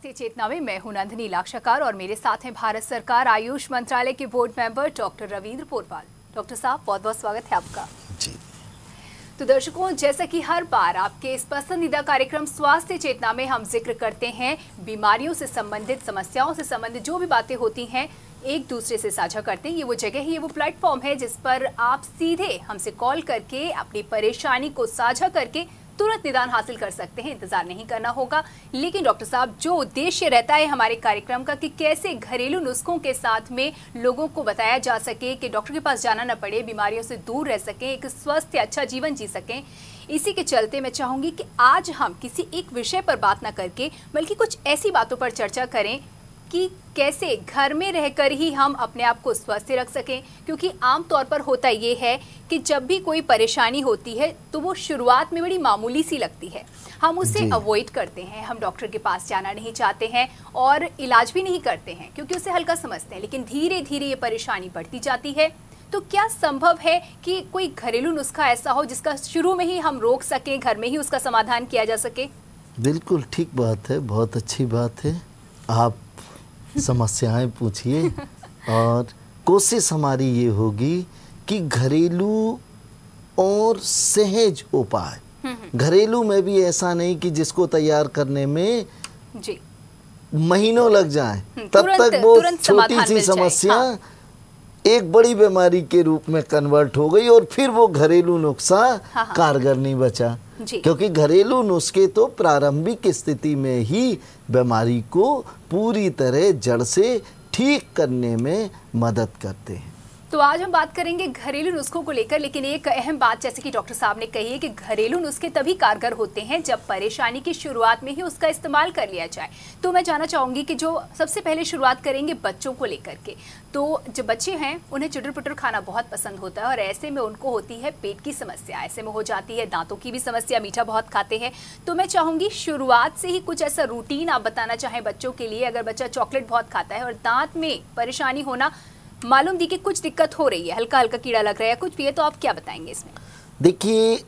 स्वास्थ्य चेतना में मैं हूं नंदनी लाक्षकार और मेरे साथ हैं भारत सरकार आयुष मंत्रालय के board member doctor Ravindra Porwal doctor साहब बहुत बहुत स्वागत है आपका जी तो दर्शकों जैसा कि हर बार आपके इस पसंदीदा कार्यक्रम स्वास्थ्य चेतना में हम जिक्र करते हैं बीमारियों से संबंधित समस्याओं से संबंधित जो भी बातें होती हैं एक दूसरे से साझा करते हैं ये वो जगह है ये वो प्लेटफॉर्म है जिस पर आप सीधे हमसे कॉल करके अपनी परेशानी को साझा करके तुरंत निदान हासिल कर सकते हैं इंतजार नहीं करना होगा लेकिन डॉक्टर साहब जो उद्देश्य रहता है हमारे कार्यक्रम का कि कैसे घरेलू नुस्खों के साथ में लोगों को बताया जा सके कि डॉक्टर के पास जाना न पड़े बीमारियों से दूर रह सकें एक स्वस्थ अच्छा जीवन जी सकें इसी के चलते मैं चाहूंगी कि आज हम किसी एक विषय पर बात ना करके बल्कि कुछ ऐसी बातों पर चर्चा करें कि कैसे घर में रहकर ही हम अपने आप को स्वस्थ रख सकें क्योंकि आमतौर पर होता ये है कि जब भी कोई परेशानी होती है तो वो शुरुआत में बड़ी मामूली सी लगती है हम उसे अवॉइड करते हैं हम डॉक्टर के पास जाना नहीं चाहते हैं और इलाज भी नहीं करते हैं क्योंकि उसे हल्का समझते हैं लेकिन धीरे धीरे ये परेशानी बढ़ती जाती है तो क्या संभव है कि कोई घरेलू नुस्खा ऐसा हो जिसका शुरू में ही हम रोक सकें घर में ही उसका समाधान किया जा सके बिल्कुल ठीक बात है बहुत अच्छी बात है आप समस्याएं पूछिए और कोशिश हमारी ये होगी कि घरेलू और सहज उपाय हम्म, हम्म। घरेलू में भी ऐसा नहीं कि जिसको तैयार करने में जी महीनों लग जाए हम्म, तब तक वो छोटी सी समस्या हाँ। एक बड़ी बीमारी के रूप में कन्वर्ट हो गई और फिर वो घरेलू नुस्खा हाँ, हाँ। कारगर नहीं बचा क्योंकि घरेलू नुस्खे तो प्रारंभिक स्थिति में ही बीमारी को पूरी तरह जड़ से ठीक करने में मदद करते हैं तो आज हम बात करेंगे घरेलू नुस्खों को लेकर लेकिन एक अहम बात जैसे कि डॉक्टर साहब ने कही है कि घरेलू नुस्खे तभी कारगर होते हैं जब परेशानी की शुरुआत में ही उसका इस्तेमाल कर लिया जाए तो मैं जानना चाहूँगी कि जो सबसे पहले शुरुआत करेंगे बच्चों को लेकर के तो जो बच्चे हैं उन्हें चुटर पुटर खाना बहुत पसंद होता है और ऐसे में उनको होती है पेट की समस्या ऐसे में हो जाती है दांतों की भी समस्या मीठा बहुत खाते हैं तो मैं चाहूँगी शुरुआत से ही कुछ ऐसा रूटीन आप बताना चाहें बच्चों के लिए अगर बच्चा चॉकलेट बहुत खाता है और दांत में परेशानी होना मालूम दी कि कुछ दिक्कत हो रही है हल्का हल्का कीड़ा लग रहा है कुछ भी है तो आप क्या बताएंगे इसमें देखिए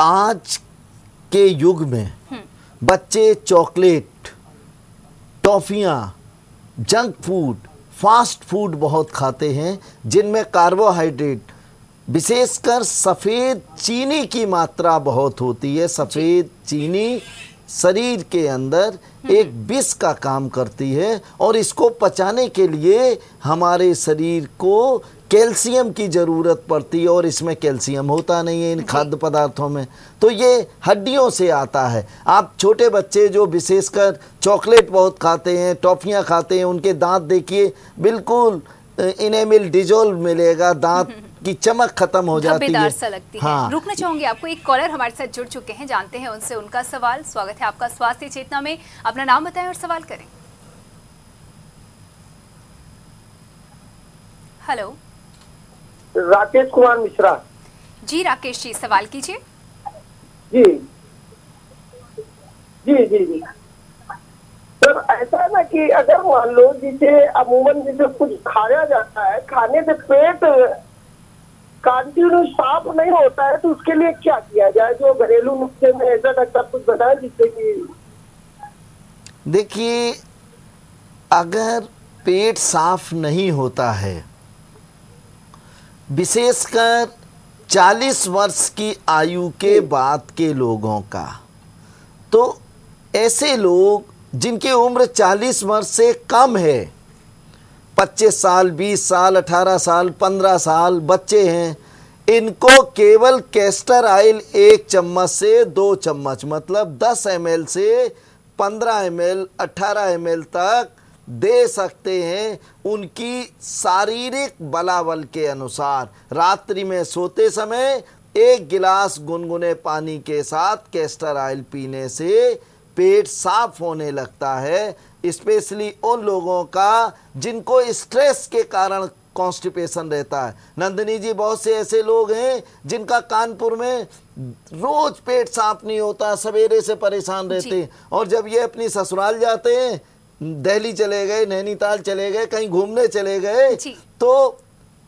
आज के युग में हम्म। बच्चे चॉकलेट टॉफिया जंक फूड फास्ट फूड बहुत खाते हैं जिनमें कार्बोहाइड्रेट विशेषकर सफ़ेद चीनी की मात्रा बहुत होती है सफ़ेद चीनी शरीर के अंदर हम्म। एक विष का काम करती है और इसको पचाने के लिए हमारे शरीर को कैल्शियम की ज़रूरत पड़ती है और इसमें कैल्शियम होता नहीं है इन खाद्य पदार्थों में तो ये हड्डियों से आता है आप छोटे बच्चे जो विशेषकर चॉकलेट बहुत खाते हैं टॉफ़ियाँ खाते हैं उनके दांत देखिए बिल्कुल इनेमिल डिजोल्व मिलेगा दांत की चमक खत्म हो जाती है सा लगती हाँ। है रुकना चाहूंगी आपको एक कॉलर हमारे साथ जुड़ चुके हैं जानते हैं उनसे उनका सवाल स्वागत है आपका स्वास्थ्य चेतना में अपना नाम बताएं और सवाल करें हेलो राकेश कुमार मिश्रा जी राकेश जी सवाल कीजिए जी जी जी जी सर ऐसा है ना कि अगर मान लो जिसे अमूमन जिसे कुछ खाया जाता है खाने से पेट कंटिन्यू साफ नहीं होता है तो उसके लिए क्या किया जाए जो घरेलू नुस्खे में ऐसा डॉक्टर कुछ बताए जिससे कि देखिए अगर पेट साफ नहीं होता है विशेषकर 40 वर्ष की आयु के बाद के लोगों का तो ऐसे लोग जिनकी उम्र 40 वर्ष से कम है पच्चीस साल बीस साल अठारह साल पंद्रह साल बच्चे हैं इनको केवल कैस्टर ऑयल एक चम्मच से दो चम्मच मतलब दस एम से पंद्रह एम एल अठारह एम तक दे सकते हैं उनकी शारीरिक बलावल के अनुसार रात्रि में सोते समय एक गिलास गुनगुने पानी के साथ कैस्टर ऑयल पीने से पेट साफ होने लगता है स्पेशली उन लोगों का जिनको स्ट्रेस के कारण कॉन्स्टिपेशन रहता है नंदिनी जी बहुत से ऐसे लोग हैं जिनका कानपुर में रोज पेट साफ नहीं होता सवेरे से परेशान रहते हैं और जब ये अपनी ससुराल जाते हैं दिल्ली चले गए नैनीताल चले गए कहीं घूमने चले गए तो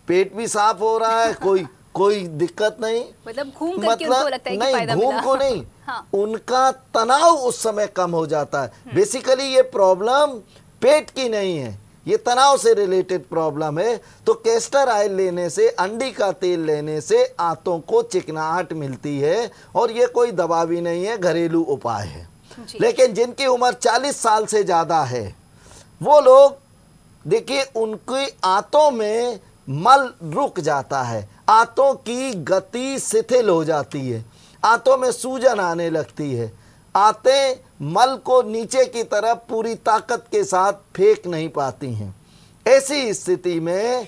पेट भी साफ हो रहा है कोई कोई दिक्कत नहीं मतलब घूम मतलब लगता है नहीं घूम को नहीं हाँ। उनका तनाव उस समय कम हो जाता है बेसिकली हम्म। ये प्रॉब्लम पेट की नहीं है ये तनाव से रिलेटेड प्रॉब्लम है तो कैस्टर ऑयल लेने से अंडी का तेल लेने से आंतों को चिकनाहट मिलती है और ये कोई दवा भी नहीं है घरेलू उपाय है लेकिन जिनकी उम्र 40 साल से ज़्यादा है वो लोग देखिए उनकी आंतों में मल रुक जाता है आंतों की गति शिथिल हो जाती है आंतों में सूजन आने लगती है आते मल को नीचे की तरफ पूरी ताकत के साथ फेंक नहीं पाती हैं ऐसी स्थिति में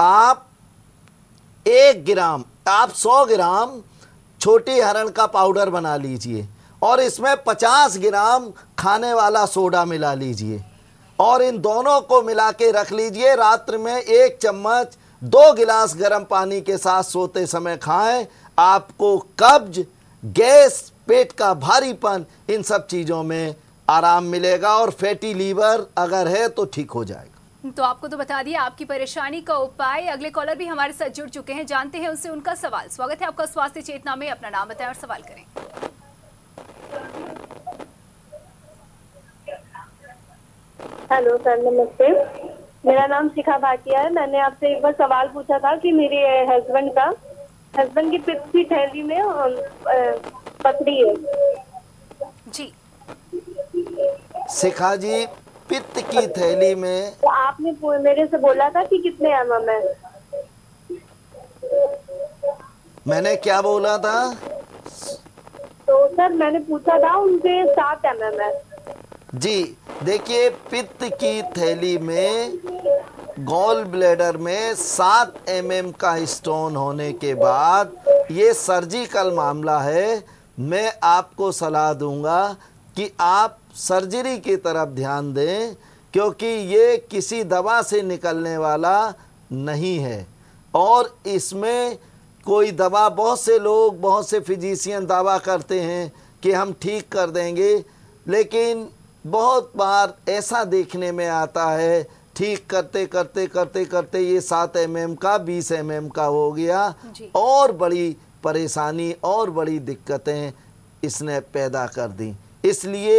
आप एक ग्राम आप सौ ग्राम छोटी हरण का पाउडर बना लीजिए और इसमें पचास ग्राम खाने वाला सोडा मिला लीजिए और इन दोनों को मिला के रख लीजिए रात्र में एक चम्मच दो गिलास गर्म पानी के साथ सोते समय खाएं आपको कब्ज गैस पेट का भारीपन इन सब चीज़ों में आराम मिलेगा और फैटी लीवर अगर है तो ठीक हो जाएगा तो आपको तो बता दिया आपकी परेशानी का उपाय अगले कॉलर भी हमारे साथ जुड़ चुके हैं जानते हैं उनसे उनका सवाल स्वागत है आपका स्वास्थ्य चेतना में अपना नाम बताएं और सवाल करें हेलो सर नमस्ते मेरा नाम शिखा भाटिया है मैंने आपसे एक बार सवाल पूछा था कि मेरे हस्बैंड का हस्बैंड की पिप की थैली में पथरी है जी शिखा जी पित्त की थैली में तो आपने मेरे से बोला था कि कितने एम एम है मैंने क्या बोला था तो सर मैंने पूछा था उनके सात एम एम है जी देखिए पित्त की थैली में गोल ब्लेडर में सात एम एम का स्टोन होने के बाद ये सर्जिकल मामला है मैं आपको सलाह दूंगा कि आप सर्जरी की तरफ ध्यान दें क्योंकि ये किसी दवा से निकलने वाला नहीं है और इसमें कोई दवा बहुत से लोग बहुत से फिजिशियन दावा करते हैं कि हम ठीक कर देंगे लेकिन बहुत बार ऐसा देखने में आता है ठीक करते करते करते करते ये सात एम mm का बीस एम mm का हो गया और बड़ी परेशानी और बड़ी दिक्कतें इसने पैदा कर दी इसलिए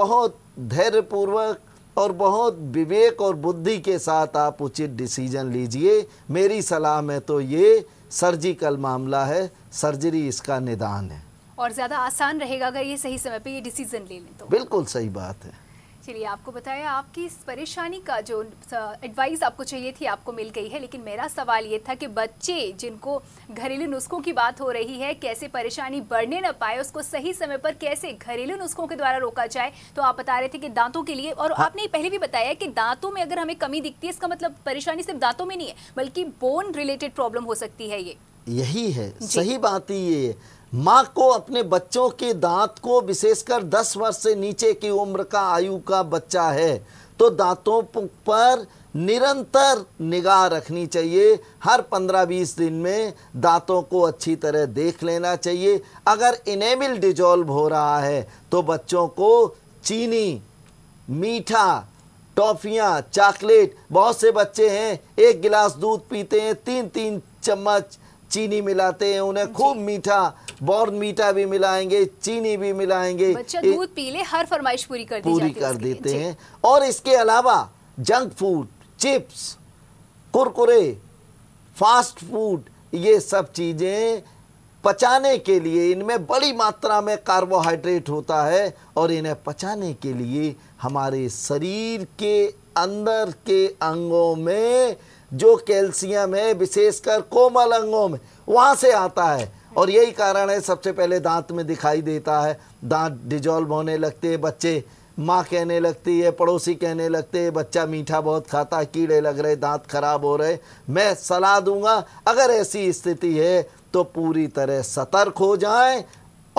बहुत धैर्यपूर्वक और बहुत विवेक और बुद्धि के साथ आप उचित डिसीजन लीजिए मेरी सलाह में तो ये सर्जिकल मामला है सर्जरी इसका निदान है और ज़्यादा आसान रहेगा अगर ये सही समय पे ये डिसीजन ले लें तो बिल्कुल सही बात है चलिए आपको बताया आपकी इस परेशानी का जो एडवाइस आपको चाहिए थी आपको मिल गई है लेकिन मेरा सवाल ये था कि बच्चे जिनको घरेलू नुस्खों की बात हो रही है कैसे परेशानी बढ़ने ना पाए उसको सही समय पर कैसे घरेलू नुस्खों के द्वारा रोका जाए तो आप बता रहे थे कि दांतों के लिए और हाँ। आपने पहले भी बताया कि दांतों में अगर हमें कमी दिखती है इसका मतलब परेशानी सिर्फ दांतों में नहीं है बल्कि बोन रिलेटेड प्रॉब्लम हो सकती है ये यही है सही बात ही ये माँ को अपने बच्चों के दांत को विशेषकर 10 वर्ष से नीचे की उम्र का आयु का बच्चा है तो दांतों पर निरंतर निगाह रखनी चाहिए हर 15-20 दिन में दांतों को अच्छी तरह देख लेना चाहिए अगर इनेमिल डिजॉल्व हो रहा है तो बच्चों को चीनी मीठा टॉफ़ियाँ चॉकलेट बहुत से बच्चे हैं एक गिलास दूध पीते हैं तीन तीन चम्मच चीनी मिलाते हैं उन्हें खूब मीठा बॉर्न मीठा भी मिलाएंगे चीनी भी मिलाएंगे दूध पी ले हर फरमाइश पूरी कर पूरी कर देते हैं और इसके अलावा junk food chips Kurkure fast food ये सब चीज़ें पचाने के लिए इनमें बड़ी मात्रा में कार्बोहाइड्रेट होता है और इन्हें पचाने के लिए हमारे शरीर के अंदर के अंगों में जो कैल्शियम है विशेषकर कोमल अंगों में वहाँ से आता है और यही कारण है सबसे पहले दांत में दिखाई देता है दांत डिजॉल्व होने लगते हैं बच्चे माँ कहने लगती है पड़ोसी कहने लगते हैं बच्चा मीठा बहुत खाता है कीड़े लग रहे दांत खराब हो रहे मैं सलाह दूंगा अगर ऐसी स्थिति है तो पूरी तरह सतर्क हो जाएं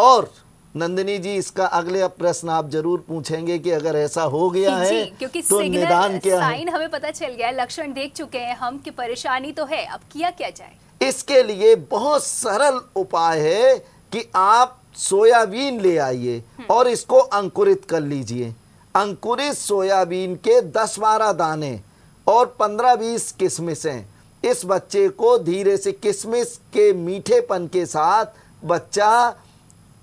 और नंदिनी जी इसका अगले प्रश्न आप जरूर पूछेंगे कि अगर ऐसा हो गया है क्योंकि तो निदान क्या साइन हमें पता चल गया लक्षण देख चुके हैं हम कि परेशानी तो है अब किया क्या जाए इसके लिए बहुत सरल उपाय है कि आप सोयाबीन ले आइए हम्म। और इसको अंकुरित कर लीजिए अंकुरित सोयाबीन के दस बारह दाने और पंद्रह बीस किस्मिसें इस बच्चे को धीरे से किसमिस के मीठेपन के साथ बच्चा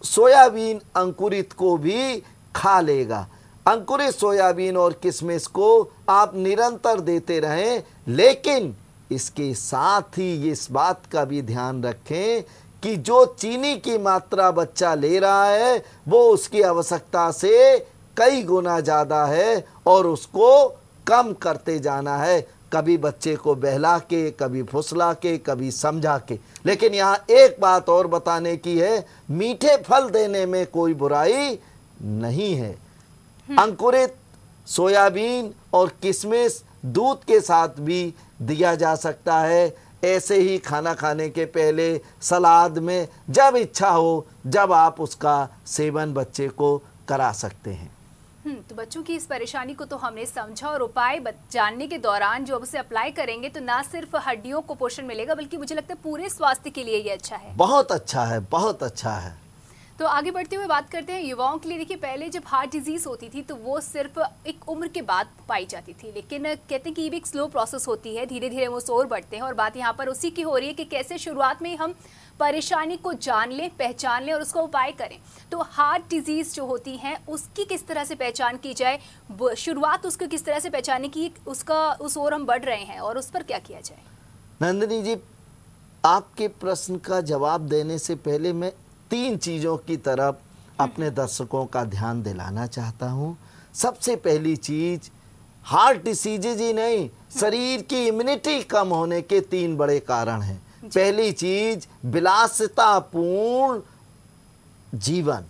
सोयाबीन अंकुरित को भी खा लेगा अंकुरित सोयाबीन और किशमिश को आप निरंतर देते रहें लेकिन इसके साथ ही इस बात का भी ध्यान रखें कि जो चीनी की मात्रा बच्चा ले रहा है वो उसकी आवश्यकता से कई गुना ज़्यादा है और उसको कम करते जाना है कभी बच्चे को बहला के कभी फुसला के कभी समझा के लेकिन यहाँ एक बात और बताने की है मीठे फल देने में कोई बुराई नहीं है हम्म। अंकुरित सोयाबीन और किशमिश दूध के साथ भी दिया जा सकता है ऐसे ही खाना खाने के पहले सलाद में जब इच्छा हो जब आप उसका सेवन बच्चे को करा सकते हैं हम्म, तो बच्चों की इस परेशानी को तो हमने समझा और उपाय जानने के दौरान जो अब उसे अप्लाई करेंगे तो ना सिर्फ हड्डियों को पोषण मिलेगा बल्कि मुझे लगता है पूरे स्वास्थ्य के लिए ये अच्छा है बहुत अच्छा है बहुत अच्छा है तो आगे बढ़ते हुए बात करते हैं युवाओं के लिए देखिए पहले जब हार्ट डिजीज होती थी तो वो सिर्फ एक उम्र के बाद पाई जाती थी लेकिन कहते हैं कि ये भी एक स्लो प्रोसेस होती है धीरे धीरे वो शोर बढ़ते हैं और बात यहाँ पर उसी की हो रही है कि कैसे शुरुआत में हम परेशानी को जान लें पहचान लें और उसका उपाय करें तो हार्ट डिजीज़ जो होती है उसकी किस तरह से पहचान की जाए शुरुआत उसको किस तरह से पहचाने की उसका उस ओर हम बढ़ रहे हैं और उस पर क्या किया जाए नंदनी जी आपके प्रश्न का जवाब देने से पहले मैं तीन चीज़ों की तरफ हम्म। अपने दर्शकों का ध्यान दिलाना चाहता हूँ सबसे पहली चीज़ हार्ट डिसीजेज ही नहीं हम्म। शरीर की इम्यूनिटी कम होने के तीन बड़े कारण हैं पहली चीज विलासतापूर्ण जीवन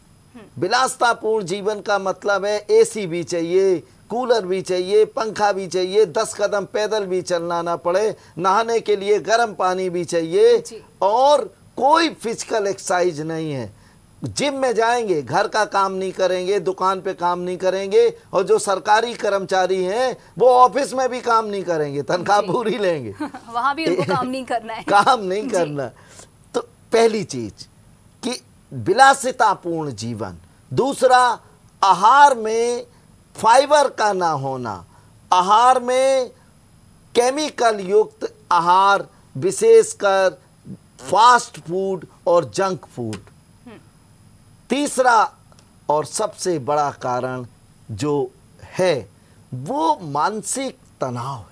विलासतापूर्ण जीवन का मतलब है एसी भी चाहिए कूलर भी चाहिए पंखा भी चाहिए दस कदम पैदल भी चलना ना पड़े नहाने के लिए गर्म पानी भी चाहिए और कोई फिजिकल एक्सरसाइज नहीं है जिम में जाएंगे घर का काम नहीं करेंगे दुकान पे काम नहीं करेंगे और जो सरकारी कर्मचारी हैं वो ऑफिस में भी काम नहीं करेंगे तनख्वाह पूरी लेंगे वहाँ भी उनको काम नहीं करना है काम नहीं करना तो पहली चीज कि विलासितापूर्ण जीवन दूसरा आहार में फाइबर का ना होना आहार में केमिकल युक्त आहार विशेषकर फास्ट फूड और जंक फूड तीसरा और सबसे बड़ा कारण जो है वो मानसिक तनाव है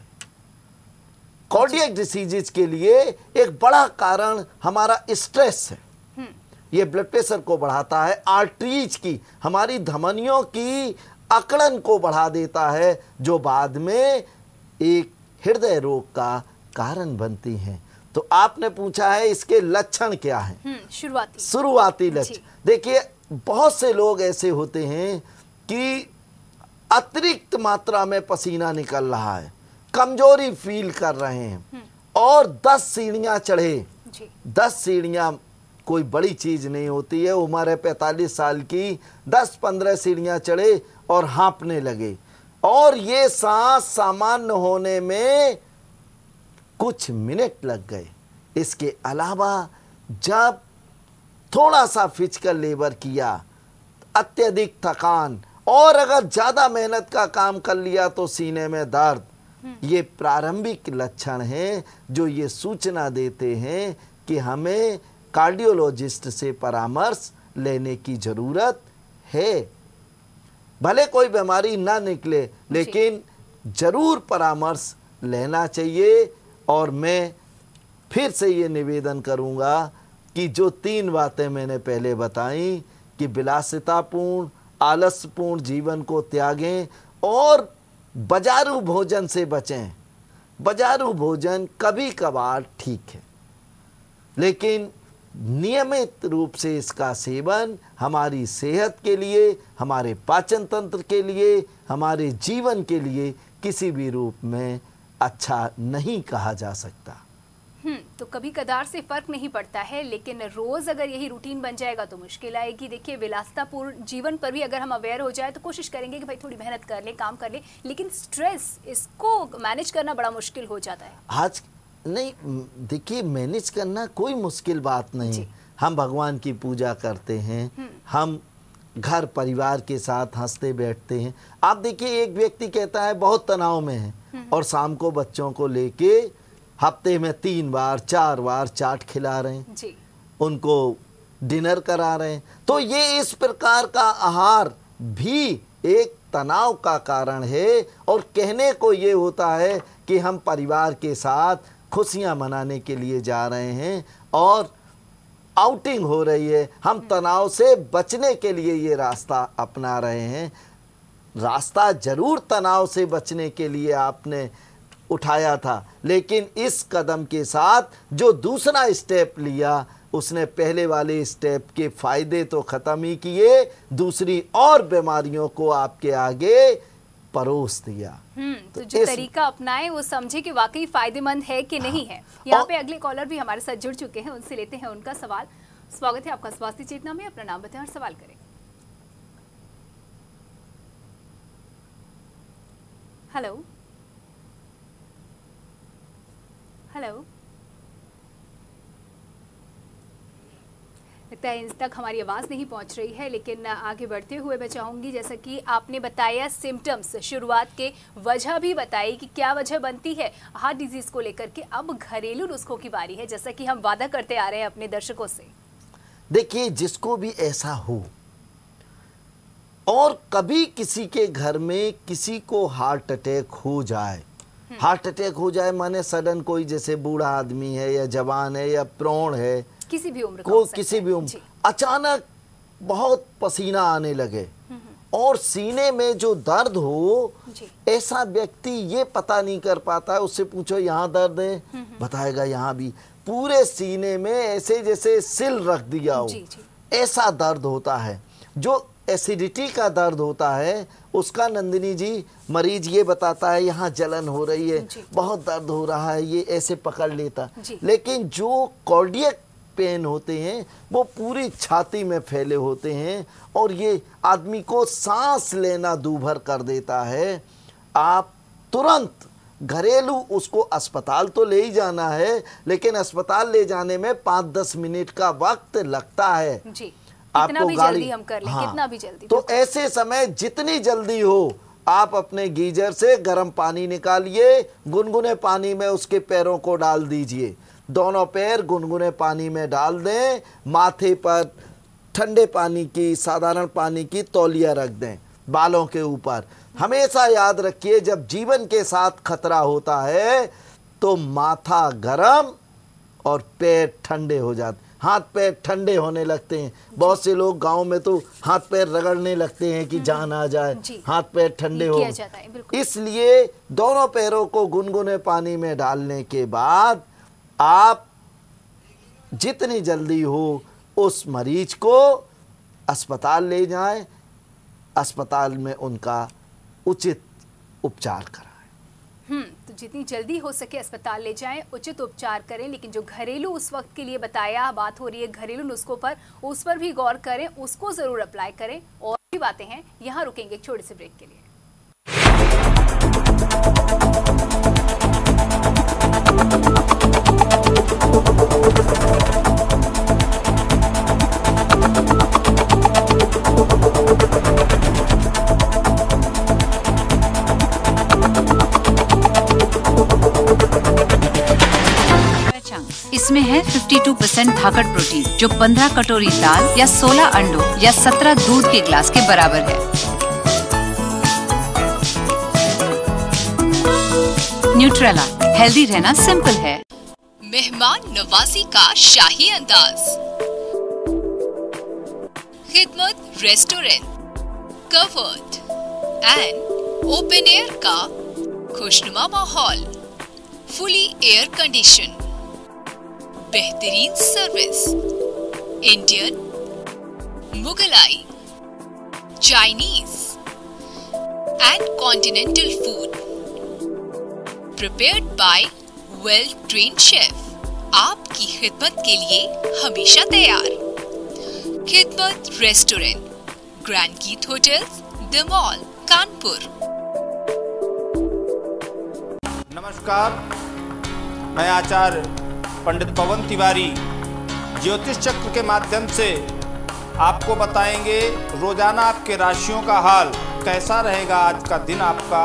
कॉर्डियक डिसीजेज के लिए एक बड़ा कारण हमारा स्ट्रेस है हम्म। ये ब्लड प्रेशर को बढ़ाता है आर्टरीज की हमारी धमनियों की अकड़न को बढ़ा देता है जो बाद में एक हृदय रोग का कारण बनती हैं तो आपने पूछा है इसके लक्षण क्या हैं हम्म, शुरुआती शुरुआती लक्षण देखिए बहुत से लोग ऐसे होते हैं कि अतिरिक्त मात्रा में पसीना निकल रहा है कमजोरी फील कर रहे हैं हम्म। और दस सीढ़ियां चढ़े दस सीढ़ियां कोई बड़ी चीज नहीं होती है उम्र है पैंतालीस साल की दस पंद्रह सीढ़ियां चढ़े और हाँपने लगे और ये सांस सामान्य होने में कुछ मिनट लग गए इसके अलावा जब थोड़ा सा फिजिकल लेबर किया अत्यधिक थकान और अगर ज़्यादा मेहनत का काम कर लिया तो सीने में दर्द हम्म। ये प्रारंभिक लक्षण हैं जो ये सूचना देते हैं कि हमें कार्डियोलॉजिस्ट से परामर्श लेने की ज़रूरत है भले कोई बीमारी ना निकले लेकिन ज़रूर परामर्श लेना चाहिए और मैं फिर से ये निवेदन करूँगा कि जो तीन बातें मैंने पहले बताई कि विलासितापूर्ण आलस्यपूर्ण जीवन को त्यागें और बाजारू भोजन से बचें बाजारू भोजन कभी कभार ठीक है लेकिन नियमित रूप से इसका सेवन हमारी सेहत के लिए हमारे पाचन तंत्र के लिए हमारे जीवन के लिए किसी भी रूप में अच्छा नहीं कहा जा सकता हम्म, तो कभी कदार से फर्क नहीं पड़ता है लेकिन रोज अगर यही रूटीन बन जाएगा तो मुश्किल आएगी देखिए विलासतापूर्ण जीवन पर भी अगर हम अवेयर हो जाए तो कोशिश करेंगे कि भाई थोड़ी मेहनत कर ले काम कर ले लेकिन स्ट्रेस इसको मैनेज करना बड़ा मुश्किल हो जाता है आज नहीं देखिए मैनेज करना कोई मुश्किल बात नहीं हम भगवान की पूजा करते हैं हम्म। हम घर परिवार के साथ हंसते बैठते हैं आप देखिए एक व्यक्ति कहता है बहुत तनाव में है हम्म। और शाम को बच्चों को लेके हफ्ते में तीन बार चार बार चाट खिला रहे हैं जी। उनको डिनर करा रहे हैं तो ये इस प्रकार का आहार भी एक तनाव का कारण है और कहने को ये होता है कि हम परिवार के साथ खुशियां मनाने के लिए जा रहे हैं और आउटिंग हो रही है हम हम्म। तनाव से बचने के लिए ये रास्ता अपना रहे हैं रास्ता ज़रूर तनाव से बचने के लिए आपने उठाया था लेकिन इस कदम के साथ जो दूसरा स्टेप लिया उसने पहले वाले स्टेप के फ़ायदे तो ख़त्म ही किए दूसरी और बीमारियों को आपके आगे परोस दिया हम्म, तो, तो, जो तरीका अपनाए वो समझे कि वाकई फायदेमंद है कि नहीं है यहाँ पे अगले कॉलर भी हमारे साथ जुड़ चुके हैं उनसे लेते हैं उनका सवाल स्वागत है आपका स्वास्थ्य चेतना में अपना नाम बताएं और सवाल करें हेलो हेलो लगता है इंस तक हमारी आवाज़ नहीं पहुंच रही है लेकिन आगे बढ़ते हुए मैं चाहूँगी जैसा कि आपने बताया सिम्टम्स शुरुआत के वजह भी बताई कि क्या वजह बनती है हार्ट डिजीज़ को लेकर के अब घरेलू नुस्खों की बारी है जैसा कि हम वादा करते आ रहे हैं अपने दर्शकों से देखिए जिसको भी ऐसा हो और कभी किसी के घर में किसी को हार्ट अटैक हो जाए हार्ट अटैक हो जाए माने सडन कोई जैसे बूढ़ा आदमी है या जवान है या प्रौण है किसी भी उम्र को किसी भी उम्र अचानक बहुत पसीना आने लगे और सीने में जो दर्द हो ऐसा व्यक्ति ये पता नहीं कर पाता है उससे पूछो यहाँ दर्द है बताएगा यहाँ भी पूरे सीने में ऐसे जैसे सिल रख दिया हो ऐसा दर्द होता है जो एसिडिटी का दर्द होता है उसका नंदिनी जी मरीज ये बताता है यहाँ जलन हो रही है बहुत दर्द हो रहा है ये ऐसे पकड़ लेता लेकिन जो कॉर्डियक पेन होते हैं वो पूरी छाती में फैले होते हैं और ये आदमी को सांस लेना दूभर कर देता है आप तुरंत घरेलू उसको अस्पताल तो ले ही जाना है लेकिन अस्पताल ले जाने में पाँच दस मिनट का वक्त लगता है जी। आपको भी हम कर ले हाँ, कितना भी जल्दी तो ऐसे समय जितनी जल्दी हो आप अपने गीजर से गर्म पानी निकालिए गुनगुने पानी में उसके पैरों को डाल दीजिए दोनों पैर गुनगुने पानी में डाल दें माथे पर ठंडे पानी की साधारण पानी की तौलिया रख दें बालों के ऊपर हमेशा याद रखिए जब जीवन के साथ खतरा होता है तो माथा गर्म और पैर ठंडे हो जाते हाथ पैर ठंडे होने लगते हैं बहुत से लोग गांव में तो हाथ पैर रगड़ने लगते हैं कि हम्म। जान आ जाए हाथ पैर ठंडे हो इसलिए दोनों पैरों को गुनगुने पानी में डालने के बाद आप जितनी जल्दी हो उस मरीज को अस्पताल ले जाएं अस्पताल में उनका उचित उपचार कराएं हम्म। जितनी जल्दी हो सके अस्पताल ले जाएं उचित उपचार करें लेकिन जो घरेलू उस वक्त के लिए बताया बात हो रही है घरेलू नुस्खों पर उस पर भी गौर करें उसको ज़रूर अप्लाई करें और भी बातें हैं यहाँ रुकेंगे छोटे से ब्रेक के लिए इसमें है 52 परसेंट धाकड़ प्रोटीन जो 15 कटोरी दाल या 16 अंडों या 17 दूध के ग्लास के बराबर है न्यूट्रेला हेल्दी रहना सिंपल है मेहमान नवाजी का शाही अंदाज Khidmat restaurant covered and open air का खुशनुमा माहौल फुली एयर कंडीशन बेहतरीन service Indian Mughlai Chinese and continental food prepared by well train chef आपकी खिदमत के लिए हमेशा तैयार Khidmat restaurant grand Geet hotel the mall Kanpur नमस्कार मैं आचार्य पंडित पवन तिवारी ज्योतिष चक्र के माध्यम से आपको बताएंगे रोजाना आपके राशियों का हाल कैसा रहेगा आज का दिन आपका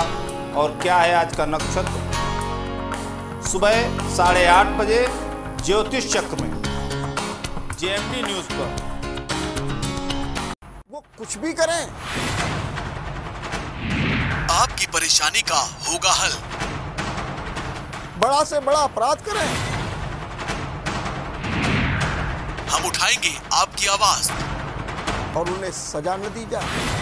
और क्या है आज का नक्षत्र सुबह साढ़े आठ बजे ज्योतिष चक्र में जेएमडी न्यूज पर वो कुछ भी करें आपकी परेशानी का होगा हल बड़ा से बड़ा अपराध करें हम उठाएंगे आपकी आवाज और उन्हें सजा न दी जाए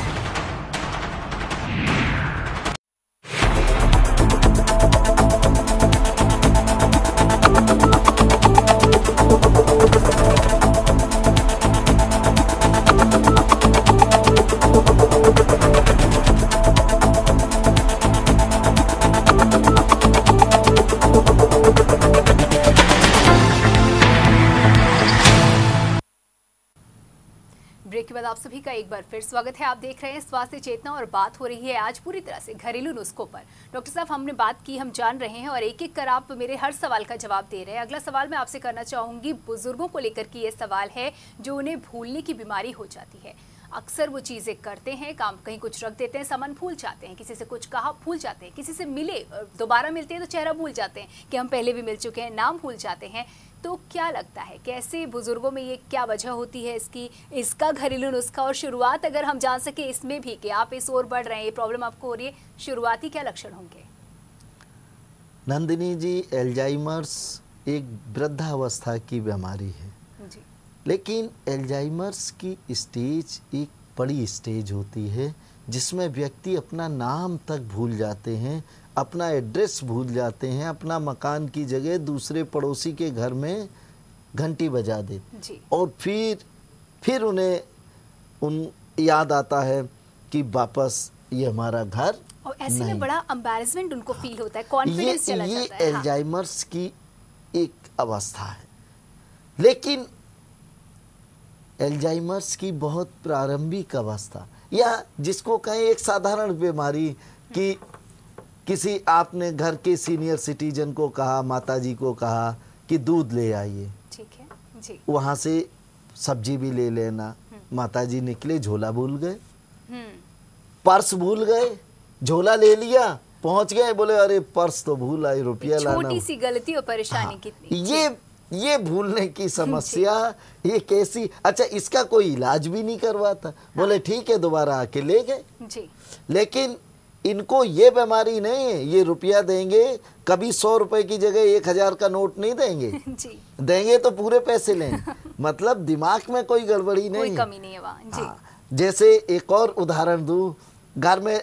आप सभी का एक बार फिर स्वागत है आप देख रहे हैं स्वास्थ्य चेतना और बात हो रही है आज पूरी तरह से घरेलू नुस्खों पर डॉक्टर साहब हमने बात की हम जान रहे हैं और एक एक कर आप मेरे हर सवाल का जवाब दे रहे हैं अगला सवाल मैं आपसे करना चाहूंगी बुजुर्गों को लेकर की ये सवाल है जो उन्हें भूलने की बीमारी हो जाती है अक्सर वो चीज़ें करते हैं काम कहीं कुछ रख देते हैं सामान भूल जाते हैं किसी से कुछ कहा भूल जाते हैं किसी से मिले दोबारा मिलते हैं तो चेहरा भूल जाते हैं कि हम पहले भी मिल चुके हैं नाम भूल जाते हैं तो क्या लगता है कैसे बुजुर्गों में ये क्या वजह होती है इसकी इसका घरेलू नुस्खा और शुरुआत अगर हम जान सके इसमें भी कि आप इस ओर बढ़ रहे हैं ये प्रॉब्लम आपको हो रही है शुरुआती क्या लक्षण होंगे नंदिनी जी एल्जाइमर्स एक वृद्धावस्था की बीमारी है जी। लेकिन एल्जाइमर्स की स्टेज एक बड़ी स्टेज होती है जिसमें व्यक्ति अपना नाम तक भूल जाते हैं अपना एड्रेस भूल जाते हैं अपना मकान की जगह दूसरे पड़ोसी के घर में घंटी बजा देते और फिर फिर उन्हें उन याद आता है कि वापस ये हमारा घर और ऐसे में बड़ा एम्बेरसमेंट उनको फील होता है कॉन्फिडेंस हाँ। चला ये जाता है ये एल्जाइमर्स हाँ। की एक अवस्था है लेकिन एल्जाइमर्स की बहुत प्रारंभिक अवस्था या जिसको कहें एक साधारण बीमारी कि किसी आपने घर के सीनियर सिटीजन को कहा माताजी को कहा कि दूध ले आइए ठीक है जी वहाँ से सब्जी भी ले लेना हम्म। माताजी निकले झोला भूल गए हम्म। पर्स भूल गए झोला ले लिया पहुंच गए बोले अरे पर्स तो भूल आई रुपया लाना छोटी सी गलती और परेशानी हाँ, कितनी ये ये भूलने की समस्या ये कैसी अच्छा इसका कोई इलाज भी नहीं करवाता हाँ। बोले ठीक है दोबारा आके ले गए लेकिन इनको ये बीमारी नहीं है ये रुपया देंगे कभी सौ रुपए की जगह एक हजार का नोट नहीं देंगे जी। देंगे तो पूरे पैसे लें मतलब दिमाग में कोई गड़बड़ी नहीं कोई कमी नहीं है जी। हाँ। जैसे एक और उदाहरण दू घर में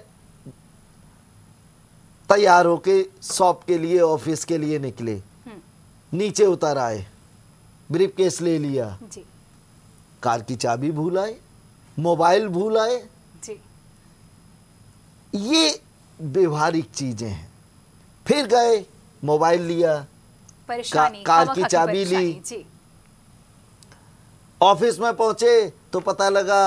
तैयार होके शॉप के लिए ऑफिस के लिए निकले हम्म। नीचे उतर आए ब्रीफ केस ले लिया जी। कार की चाबी भूल आए मोबाइल भूल आए ये व्यवहारिक चीज़ें हैं फिर गए मोबाइल लिया का, कार की चाबी ली ऑफिस में पहुंचे तो पता लगा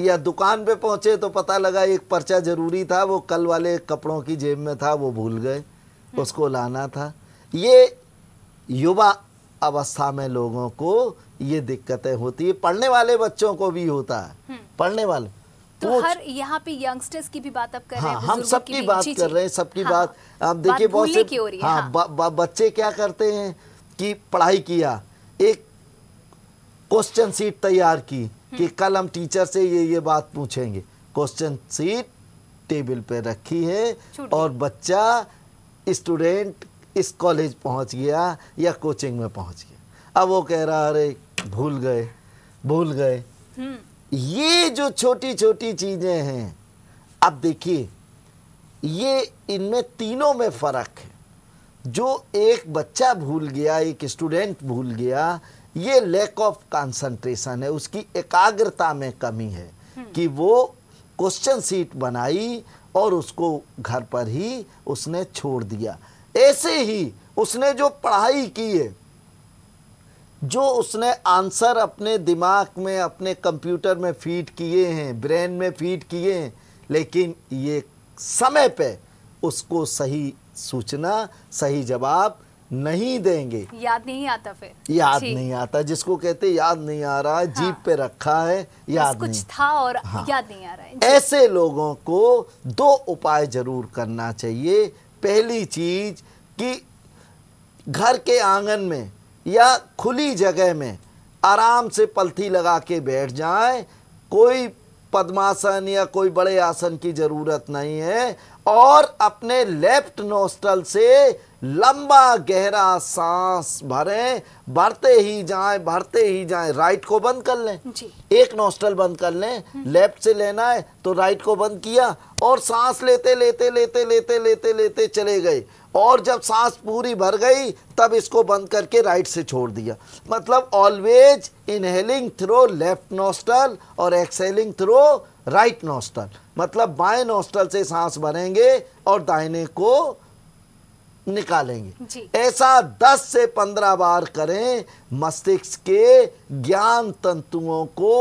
या दुकान पे पहुंचे तो पता लगा एक पर्चा जरूरी था वो कल वाले कपड़ों की जेब में था वो भूल गए हम्म। उसको लाना था ये युवा अवस्था में लोगों को ये दिक्कतें होती है पढ़ने वाले बच्चों को भी होता है हम्म। पढ़ने वाले तो हर यहाँ पे यंगस्टर्स की भी बात आप कर रहे हाँ, हैं हम सबकी बात कर रहे हैं सबकी हाँ, बात आप देखिए बहुत से हाँ, हाँ। बच्चे क्या करते हैं कि पढ़ाई किया एक क्वेश्चन सीट तैयार की हम्म। कि कल हम टीचर से ये ये बात पूछेंगे क्वेश्चन सीट टेबल पे रखी है और बच्चा स्टूडेंट इस कॉलेज पहुंच गया या कोचिंग में पहुंच गया अब वो कह रहा अरे भूल गए भूल गए हम्म। ये जो छोटी छोटी चीज़ें हैं अब देखिए ये इनमें तीनों में फ़र्क है जो एक बच्चा भूल गया एक स्टूडेंट भूल गया ये लैक ऑफ कंसंट्रेशन है उसकी एकाग्रता में कमी है हम्म। कि वो क्वेश्चन सीट बनाई और उसको घर पर ही उसने छोड़ दिया ऐसे ही उसने जो पढ़ाई की है जो उसने आंसर अपने दिमाग में अपने कंप्यूटर में फीड किए हैं ब्रेन में फीड किए हैं लेकिन ये समय पे उसको सही सूचना सही जवाब नहीं देंगे याद नहीं आता फिर याद नहीं आता जिसको कहते याद नहीं आ रहा है हाँ। जीप पे रखा है याद कुछ नहीं था और हाँ। याद नहीं आ रहा है ऐसे लोगों को दो उपाय जरूर करना चाहिए पहली चीज कि घर के आंगन में या खुली जगह में आराम से पलथी लगा के बैठ जाएं कोई पद्मासन या कोई बड़े आसन की ज़रूरत नहीं है और अपने लेफ्ट नोस्टल से लंबा गहरा सांस भरें भरते ही जाएं भरते ही जाएं राइट को बंद कर लें जी। एक नोस्टल बंद कर लें लेफ्ट से लेना है तो राइट को बंद किया और सांस लेते लेते लेते लेते लेते लेते चले गए और जब सांस पूरी भर गई तब इसको बंद करके राइट से छोड़ दिया मतलब always inhaling through left nostril और एक्सेलिंग थ्रो राइट नोस्टल मतलब बाएं नोस्टल से सांस भरेंगे और दाहिने को निकालेंगे ऐसा 10 से 15 बार करें मस्तिष्क के ज्ञान तंतुओं को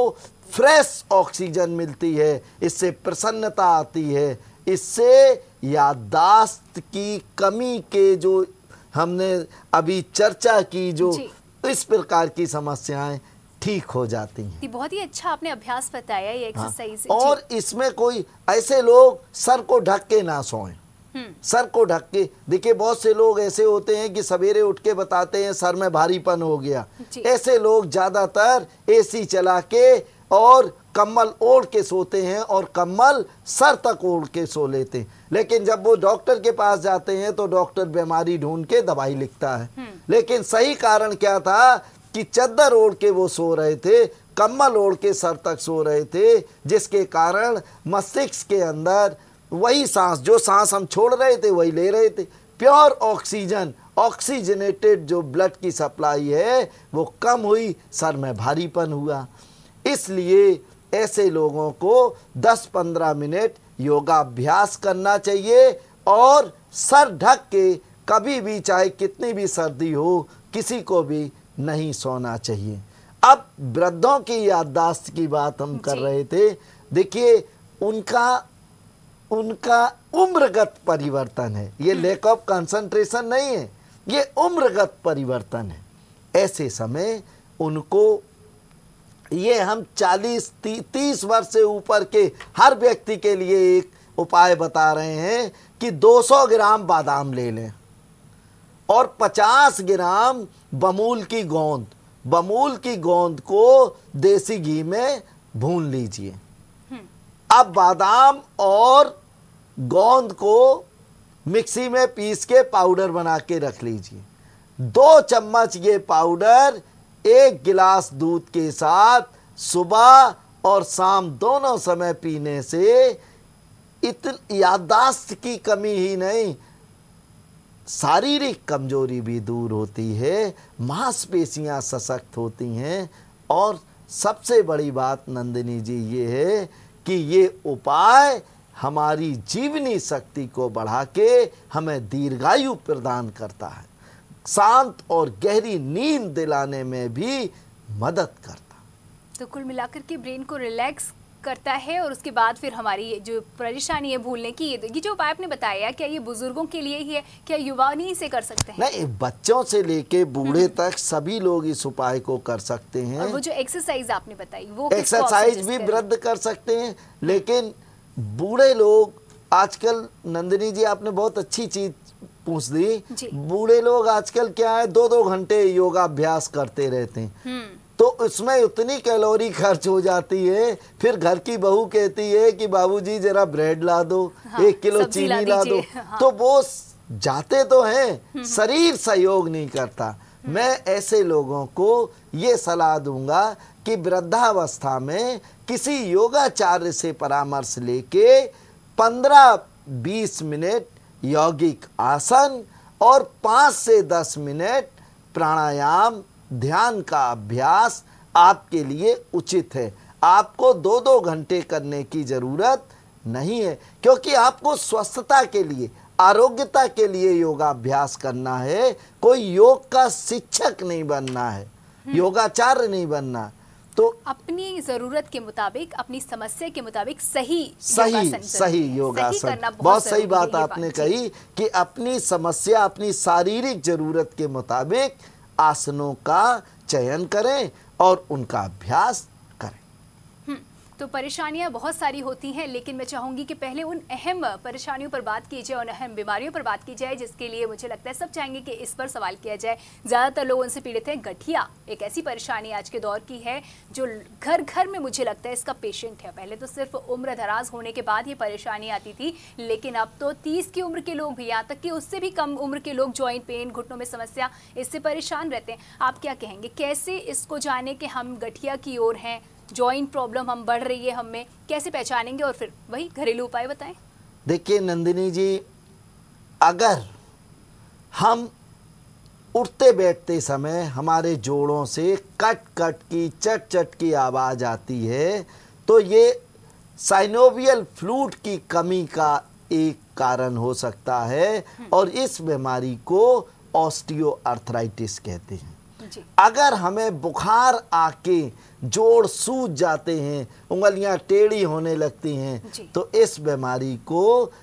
फ्रेश ऑक्सीजन मिलती है इससे प्रसन्नता आती है इससे याददाश्त की कमी के जो हमने अभी चर्चा की जो इस प्रकार की समस्याएं ठीक हो जाती हैं बहुत ही अच्छा आपने अभ्यास बताया ये एक्सरसाइज हाँ। और इसमें कोई ऐसे लोग सर को ढक के ना सोएं सर को ढक के देखिए बहुत से लोग ऐसे होते हैं कि सवेरे उठ के बताते हैं सर में भारीपन हो गया ऐसे लोग ज़्यादातर एसी चला के और कम्बल ओढ़ के सोते हैं और कम्बल सर तक ओढ़ के सो लेते हैं लेकिन जब वो डॉक्टर के पास जाते हैं तो डॉक्टर बीमारी ढूंढ के दवाई लिखता है हम्म। लेकिन सही कारण क्या था कि चद्दर ओढ़ के वो सो रहे थे कम्बल ओढ़ के सर तक सो रहे थे जिसके कारण मस्तिष्क के अंदर वही सांस जो सांस हम छोड़ रहे थे वही ले रहे थे प्योर ऑक्सीजन ऑक्सीजनेटेड जो ब्लड की सप्लाई है वो कम हुई सर में भारीपन हुआ इसलिए ऐसे लोगों को 10-15 मिनट योगाभ्यास करना चाहिए और सर ढक के कभी भी चाहे कितनी भी सर्दी हो किसी को भी नहीं सोना चाहिए अब वृद्धों की याददाश्त की बात हम कर रहे थे देखिए उनका उनका उम्रगत परिवर्तन है ये लेक ऑफ कंसंट्रेशन नहीं है ये उम्रगत परिवर्तन है ऐसे समय उनको ये हम 40 तीस वर्ष से ऊपर के हर व्यक्ति के लिए एक उपाय बता रहे हैं कि 200 ग्राम बादाम ले लें और 50 ग्राम बमूल की गोंद बमूल की गोंद को देसी घी में भून लीजिए हम्म। अब बादाम और गोंद को मिक्सी में पीस के पाउडर बना के रख लीजिए दो चम्मच ये पाउडर एक गिलास दूध के साथ सुबह और शाम दोनों समय पीने से इतन यादाश्त की कमी ही नहीं शारीरिक कमजोरी भी दूर होती है मांसपेशियां सशक्त होती हैं और सबसे बड़ी बात नंदिनी जी ये है कि ये उपाय हमारी जीवनी शक्ति को बढ़ा के हमें दीर्घायु प्रदान करता है शांत और गहरी नींद दिलाने में भी मदद करता तो कुल मिलाकर के ब्रेन को रिलैक्स करता है और उसके बाद फिर हमारी जो परेशानी है भूलने की ये जो उपाय आपने बताया क्या ये बुजुर्गों के लिए ही है क्या युवा नहीं इसे कर सकते हैं नहीं बच्चों से लेके बूढ़े हम्म। तक सभी लोग इस उपाय को कर सकते हैं और वो जो एक्सरसाइज आपने बताई वो एक्सरसाइज भी वृद्ध कर सकते हैं लेकिन बूढ़े लोग आजकल नंदिनी जी आपने बहुत अच्छी चीज पूछ दी बूढ़े लोग आजकल क्या है दो दो घंटे योगाभ्यास करते रहते हैं हम्म। तो उसमें उतनी कैलोरी खर्च हो जाती है फिर घर की बहू कहती है कि बाबूजी जरा ब्रेड ला दो हाँ, एक किलो चीनी ला, ला दो हाँ। तो वो जाते तो हैं हम्म। शरीर सहयोग नहीं करता हम्म। मैं ऐसे लोगों को ये सलाह दूंगा कि वृद्धावस्था में किसी योगाचार्य से परामर्श लेके 15-20 मिनट यौगिक आसन और 5 से 10 मिनट प्राणायाम ध्यान का अभ्यास आपके लिए उचित है आपको दो दो घंटे करने की ज़रूरत नहीं है क्योंकि आपको स्वस्थता के लिए आरोग्यता के लिए योगाभ्यास करना है कोई योग का शिक्षक नहीं बनना है हम्म। योगाचार्य नहीं बनना है तो अपनी जरूरत के मुताबिक अपनी समस्या के मुताबिक सही सही सही योगासन बहुत, बहुत सही बात आपने कही कि अपनी समस्या अपनी शारीरिक जरूरत के मुताबिक आसनों का चयन करें और उनका अभ्यास तो परेशानियां बहुत सारी होती हैं लेकिन मैं चाहूंगी कि पहले उन अहम परेशानियों पर बात की जाए उन अहम बीमारियों पर बात की जाए जिसके लिए मुझे लगता है सब चाहेंगे कि इस पर सवाल किया जाए ज़्यादातर लोग उनसे पीड़ित हैं गठिया एक ऐसी परेशानी आज के दौर की है जो घर घर में मुझे लगता है इसका पेशेंट है पहले तो सिर्फ उम्र दराज होने के बाद ये परेशानी आती थी लेकिन अब तो तीस की उम्र के लोग भी यहाँ तक कि उससे भी कम उम्र के लोग ज्वाइंट पेन घुटनों में समस्या इससे परेशान रहते हैं आप क्या कहेंगे कैसे इसको जाने के हम गठिया की ओर हैं जॉइंट प्रॉब्लम हम बढ़ रही है हमें कैसे पहचानेंगे और फिर वही घरेलू उपाय बताएं देखिए नंदिनी जी अगर हम उठते बैठते समय हमारे जोड़ों से कट कट की चट चट की आवाज़ आती है तो ये साइनोवियल फ्लूट की कमी का एक कारण हो सकता है हम्म। और इस बीमारी को ऑस्टियो कहते हैं अगर हमें बुखार आके जोड़ सूज जाते हैं उंगलियां टेढ़ी होने लगती हैं तो इस बीमारी को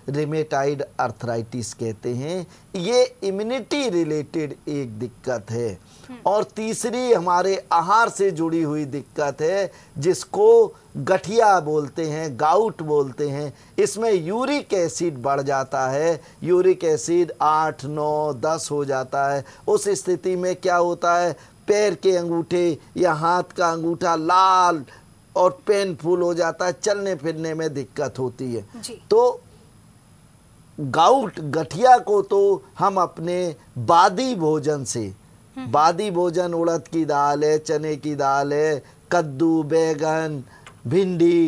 रिमेटाइड अर्थराइटिस कहते हैं ये इम्यूनिटी रिलेटेड एक दिक्कत है हम्म। और तीसरी हमारे आहार से जुड़ी हुई दिक्कत है जिसको गठिया बोलते हैं गाउट बोलते हैं इसमें यूरिक एसिड बढ़ जाता है यूरिक एसिड आठ नौ दस हो जाता है उस स्थिति में क्या होता है पैर के अंगूठे या हाथ का अंगूठा लाल और पेनफुल हो जाता है चलने फिरने में दिक्कत होती है तो गाउट गठिया को तो हम अपने बादी भोजन से हम्म हम्म। बादी भोजन उड़द की दाल है चने की दाल है कद्दू बैगन भिंडी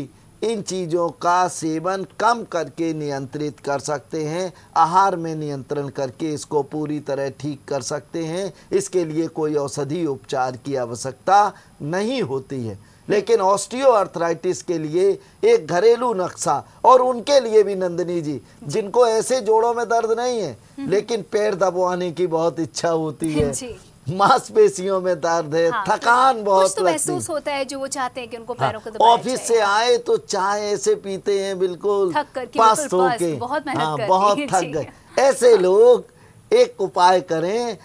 इन चीज़ों का सेवन कम करके नियंत्रित कर सकते हैं आहार में नियंत्रण करके इसको पूरी तरह ठीक कर सकते हैं इसके लिए कोई औषधि उपचार की आवश्यकता नहीं होती है लेकिन आर्थराइटिस के लिए एक घरेलू नक्शा और उनके लिए भी नंदनी जी जिनको ऐसे जोड़ों में दर्द नहीं है हम्म। लेकिन पैर दबवाने की बहुत इच्छा होती है मांसपेशियों में दर्द है हाँ, थकान बहुत तो महसूस होता है जो वो चाहते हैं कि उनको हाँ, पैरों हाँ, को ऑफिस से आए तो चाय ऐसे पीते हैं बिल्कुल पास्त होके बहुत हाँ, बहुत थक गए ऐसे लोग एक उपाय करें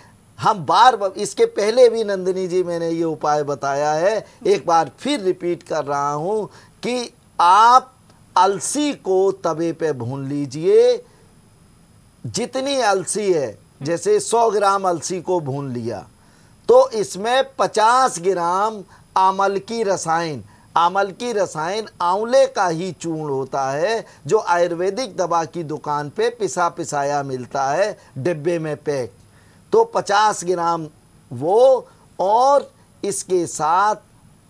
हम बार बार इसके पहले भी नंदिनी जी मैंने ये उपाय बताया है एक बार फिर रिपीट कर रहा हूँ कि आप अलसी को तवे पे भून लीजिए जितनी अलसी है जैसे 100 ग्राम अलसी को भून लिया तो इसमें 50 ग्राम आमल की रसायन आमल की रसायन आंवले का ही चूर्ण होता है जो आयुर्वेदिक दवा की दुकान पे पिसा पिसाया मिलता है डिब्बे में पैक तो पचास ग्राम वो और इसके साथ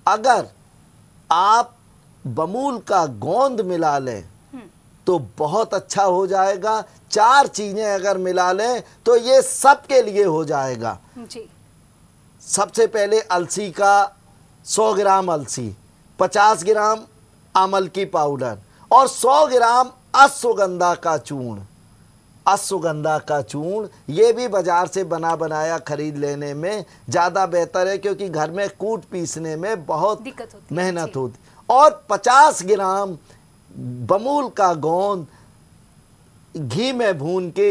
अगर आप बमूल का गोंद मिला लें हम्म। तो बहुत अच्छा हो जाएगा चार चीज़ें अगर मिला लें तो ये सब के लिए हो जाएगा जी सबसे पहले अलसी का 100 ग्राम अलसी 50 ग्राम आमल की पाउडर और 100 ग्राम अश्वगंधा का चूर्ण अश्वगंधा का चूर्ण ये भी बाज़ार से बना बनाया खरीद लेने में ज़्यादा बेहतर है क्योंकि घर में कूट पीसने में बहुत होती मेहनत होती और 50 ग्राम बमूल का गोंद घी में भून के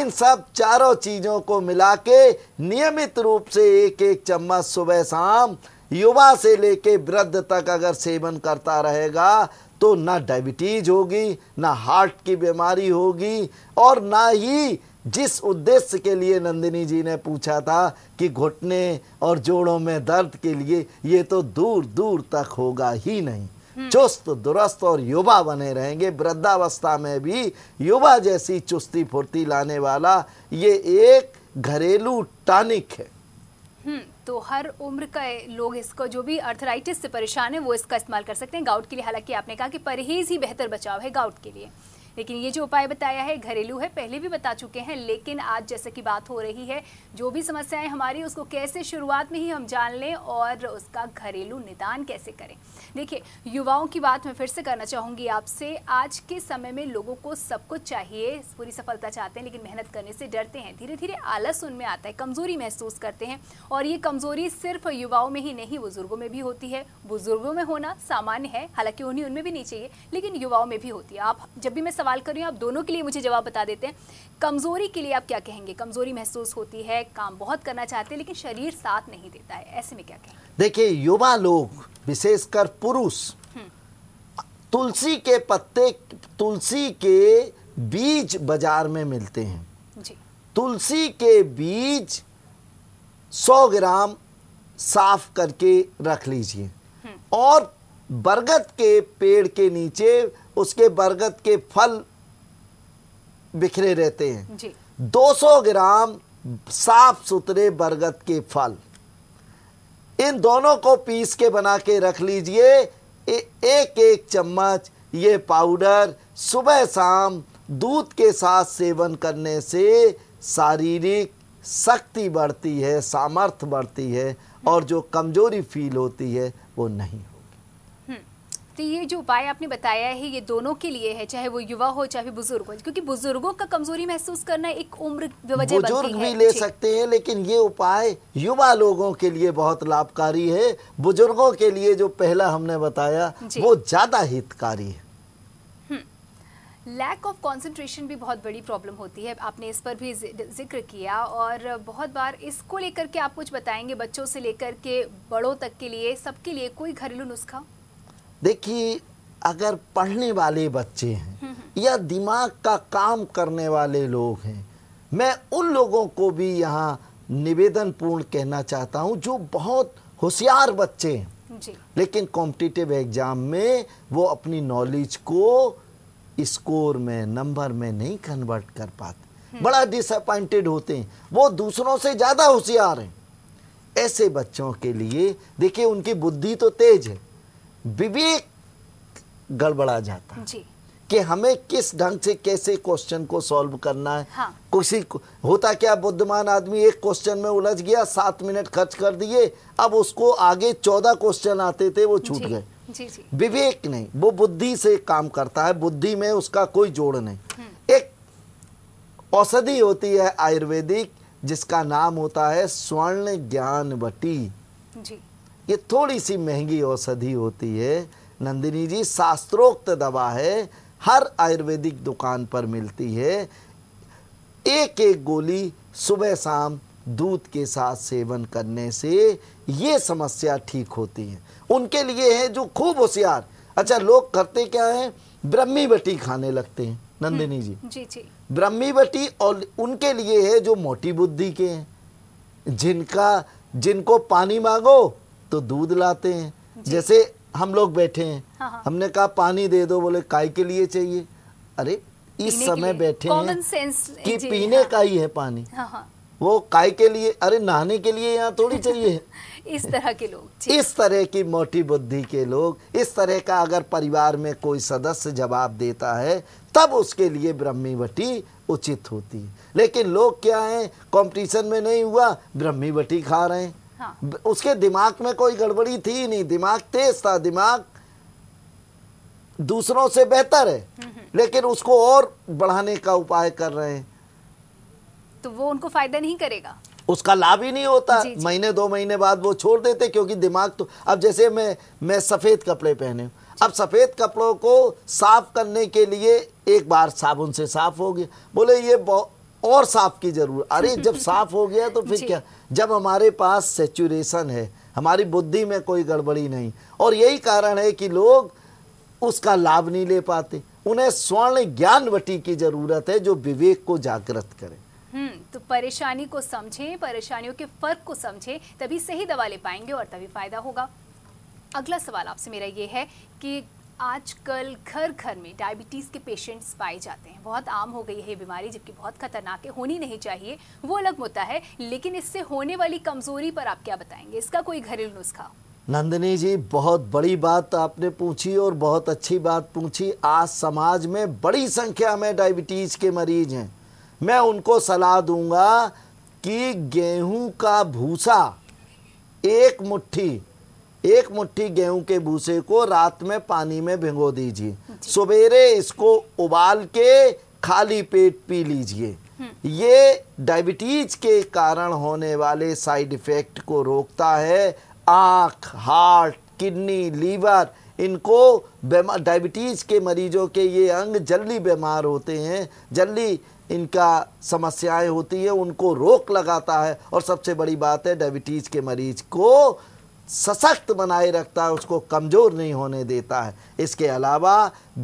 इन सब चारों चीज़ों को मिला के नियमित रूप से एक एक चम्मच सुबह शाम युवा से लेके वृद्ध तक अगर सेवन करता रहेगा तो ना डायबिटीज होगी ना हार्ट की बीमारी होगी और ना ही जिस उद्देश्य के लिए नंदिनी जी ने पूछा था कि घुटने और जोड़ों में दर्द के लिए ये तो दूर दूर तक होगा ही नहीं हम्म। चुस्त दुरुस्त और युवा बने रहेंगे वृद्धावस्था में भी युवा जैसी चुस्ती फुर्ती लाने वाला ये एक घरेलू टॉनिक है हम्म। तो हर उम्र का लोग इसको जो भी अर्थराइटिस से परेशान है वो इसका इस्तेमाल कर सकते हैं गाउट के लिए हालांकि आपने कहा कि परहेज ही बेहतर बचाव है गाउट के लिए लेकिन ये जो उपाय बताया है घरेलू है पहले भी बता चुके हैं लेकिन आज जैसे कि बात हो रही है जो भी समस्याएं हमारी उसको कैसे शुरुआत में ही हम जान लें और उसका घरेलू निदान कैसे करें देखिए युवाओं की बात मैं फिर से करना चाहूँगी आपसे आज के समय में लोगों को सब कुछ चाहिए पूरी सफलता चाहते हैं लेकिन मेहनत करने से डरते हैं धीरे धीरे आलस उनमें आता है कमज़ोरी महसूस करते हैं और ये कमज़ोरी सिर्फ युवाओं में ही नहीं बुज़ुर्गों में भी होती है बुज़ुर्गों में होना सामान्य है हालांकि उन्हीं उनमें भी नहीं चाहिए लेकिन युवाओं में भी होती है आप जब भी मैं सवाल कर रही हूँ आप दोनों के लिए मुझे जवाब बता देते हैं कमज़ोरी के लिए आप क्या कहेंगे कमज़ोरी महसूस होती है काम बहुत करना चाहते हैं लेकिन शरीर साथ नहीं देता है ऐसे में क्या कहें देखिए युवा लोग विशेषकर पुरुष हम्म। तुलसी के पत्ते तुलसी के बीज बाजार में मिलते हैं जी। तुलसी के बीज 100 ग्राम साफ करके रख लीजिए हम्म। और बरगद के पेड़ के नीचे उसके बरगद के फल बिखरे रहते हैं जी। 200 ग्राम साफ सुथरे बरगद के फल इन दोनों को पीस के बना के रख लीजिए एक एक चम्मच ये पाउडर सुबह शाम दूध के साथ सेवन करने से शारीरिक शक्ति बढ़ती है सामर्थ्य बढ़ती है और जो कमजोरी फील होती है वो नहीं तो ये जो उपाय आपने बताया है ये दोनों के लिए है चाहे वो युवा हो चाहे बुजुर्ग हो क्योंकि बुजुर्गों का कमजोरी महसूस करना एक उम्र बुजुर्ग भी ले सकते हैं लेकिन ये उपाय युवा लोगों के लिए बहुत लाभकारी है बुजुर्गों के लिए जो पहला हमने बताया वो ज्यादा हितकारी है लैक ऑफ कॉन्सेंट्रेशन भी बहुत बड़ी प्रॉब्लम होती है आपने इस पर भी जिक्र किया और बहुत बार इसको लेकर के आप कुछ बताएंगे बच्चों से लेकर के बड़ों तक के लिए सबके लिए कोई घरेलू नुस्खा देखिए अगर पढ़ने वाले बच्चे हैं हम्म, हम्म। या दिमाग का काम करने वाले लोग हैं मैं उन लोगों को भी यहाँ निवेदन पूर्ण कहना चाहता हूँ जो बहुत होशियार बच्चे हैं लेकिन कॉम्पिटिटिव एग्ज़ाम में वो अपनी नॉलेज को स्कोर में नंबर में नहीं कन्वर्ट कर पाते हम्म। बड़ा डिसअपॉइंटेड होते हैं वो दूसरों से ज़्यादा होशियार हैं ऐसे बच्चों के लिए देखिए उनकी बुद्धि तो तेज है विवेक गड़बड़ा जाता जी कि हमें किस ढंग से कैसे क्वेश्चन को सॉल्व करना है हाँ। किसी होता क्या बुद्धिमान आदमी एक क्वेश्चन में उलझ गया सात मिनट खर्च कर दिए अब उसको आगे चौदह क्वेश्चन आते थे वो छूट गए विवेक नहीं वो बुद्धि से काम करता है बुद्धि में उसका कोई जोड़ नहीं हम्म। एक औषधि होती है आयुर्वेदिक जिसका नाम होता है स्वर्ण ज्ञान जी ये थोड़ी सी महंगी औषधि होती है नंदिनी जी शास्त्रोक्त दवा है हर आयुर्वेदिक दुकान पर मिलती है एक एक गोली सुबह शाम दूध के साथ सेवन करने से ये समस्या ठीक होती है उनके लिए है जो खूब होशियार अच्छा लोग करते क्या है ब्रह्मी बटी खाने लगते हैं नंदिनी जी हम्म, जी जी ब्रह्मी बटी और उनके लिए है जो मोटी बुद्धि के हैं जिनका जिनको पानी मांगो तो दूध लाते हैं जैसे हम लोग बैठे हैं हाँ, हाँ। हमने कहा पानी दे दो बोले काय के लिए चाहिए अरे इस समय बैठे हैं कि पीने हाँ। का ही है पानी हाँ।, हाँ। वो काय के लिए अरे नहाने के लिए यहाँ थोड़ी चाहिए इस तरह के लोग इस तरह की मोटी बुद्धि के लोग इस तरह का अगर परिवार में कोई सदस्य जवाब देता है तब उसके लिए ब्रह्मी वटी उचित होती है लेकिन लोग क्या है कंपटीशन में नहीं हुआ ब्रह्मी वटी खा रहे हैं हाँ। उसके दिमाग में कोई गड़बड़ी थी नहीं दिमाग तेज था दिमाग दूसरों से बेहतर है हम्म, हम्म। लेकिन उसको और बढ़ाने का उपाय कर रहे हैं तो वो उनको फायदा नहीं करेगा उसका लाभ ही नहीं होता जी, जी। महीने दो महीने बाद वो छोड़ देते क्योंकि दिमाग तो अब जैसे मैं मैं सफ़ेद कपड़े पहने अब सफ़ेद कपड़ों को साफ करने के लिए एक बार साबुन से साफ हो गया बोले ये और साफ की जरूरत अरे जब साफ हो गया तो फिर क्या जब हमारे पास सेचुरेशन है हमारी बुद्धि में कोई गड़बड़ी नहीं और यही कारण है कि लोग उसका लाभ नहीं ले पाते उन्हें स्वर्ण ज्ञानवटी की जरूरत है जो विवेक को जागृत करे हम्म, तो परेशानी को समझें परेशानियों के फर्क को समझें तभी सही दवा ले पाएंगे और तभी फायदा होगा अगला सवाल आपसे मेरा ये है कि आजकल घर घर में डायबिटीज़ के पेशेंट्स पाए जाते हैं बहुत आम हो गई है ये बीमारी जबकि बहुत खतरनाक है होनी नहीं चाहिए वो अलग मुद्दा है लेकिन इससे होने वाली कमज़ोरी पर आप क्या बताएंगे इसका कोई घरेलू नुस्खा नंदिनी जी बहुत बड़ी बात आपने पूछी और बहुत अच्छी बात पूछी आज समाज में बड़ी संख्या में डायबिटीज़ के मरीज हैं मैं उनको सलाह दूंगा कि गेहूं का भूसा एक मुट्ठी एक मुट्ठी गेहूं के भूसे को रात में पानी में भिगो दीजिए सवेरे इसको उबाल के खाली पेट पी लीजिए हम्म। ये डायबिटीज के कारण होने वाले साइड इफेक्ट को रोकता है आँख हार्ट किडनी लीवर इनको डायबिटीज़ के मरीजों के ये अंग जल्दी बीमार होते हैं जल्दी इनका समस्याएं होती है उनको रोक लगाता है और सबसे बड़ी बात है डायबिटीज़ के मरीज को सशक्त बनाए रखता है उसको कमज़ोर नहीं होने देता है इसके अलावा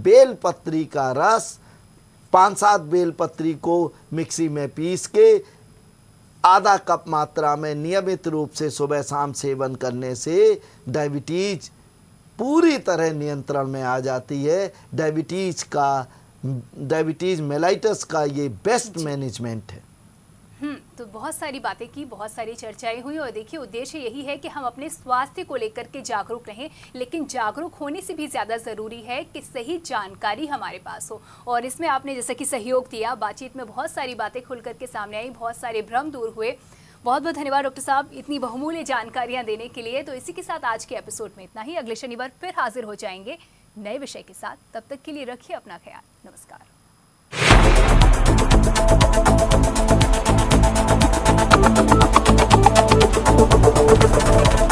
बेलपत्री का रस पाँच सात बेलपत्री को मिक्सी में पीस के आधा कप मात्रा में नियमित रूप से सुबह शाम सेवन करने से डायबिटीज पूरी तरह नियंत्रण में आ जाती है डायबिटीज़ का डायबिटीज़ मेलाइटस का ये बेस्ट मैनेजमेंट है हम्म तो बहुत सारी बातें की बहुत सारी चर्चाएं हुई और देखिए उद्देश्य यही है कि हम अपने स्वास्थ्य को लेकर के जागरूक रहें लेकिन जागरूक होने से भी ज़्यादा ज़रूरी है कि सही जानकारी हमारे पास हो और इसमें आपने जैसा कि सहयोग दिया बातचीत में बहुत सारी बातें खुल करके सामने आई बहुत सारे भ्रम दूर हुए बहुत बहुत धन्यवाद डॉक्टर साहब इतनी बहुमूल्य जानकारियां देने के लिए तो इसी के साथ आज के एपिसोड में इतना ही अगले शनिवार फिर हाजिर हो जाएंगे नए विषय के साथ तब तक के लिए रखिए अपना ख्याल नमस्कार Ella se llama.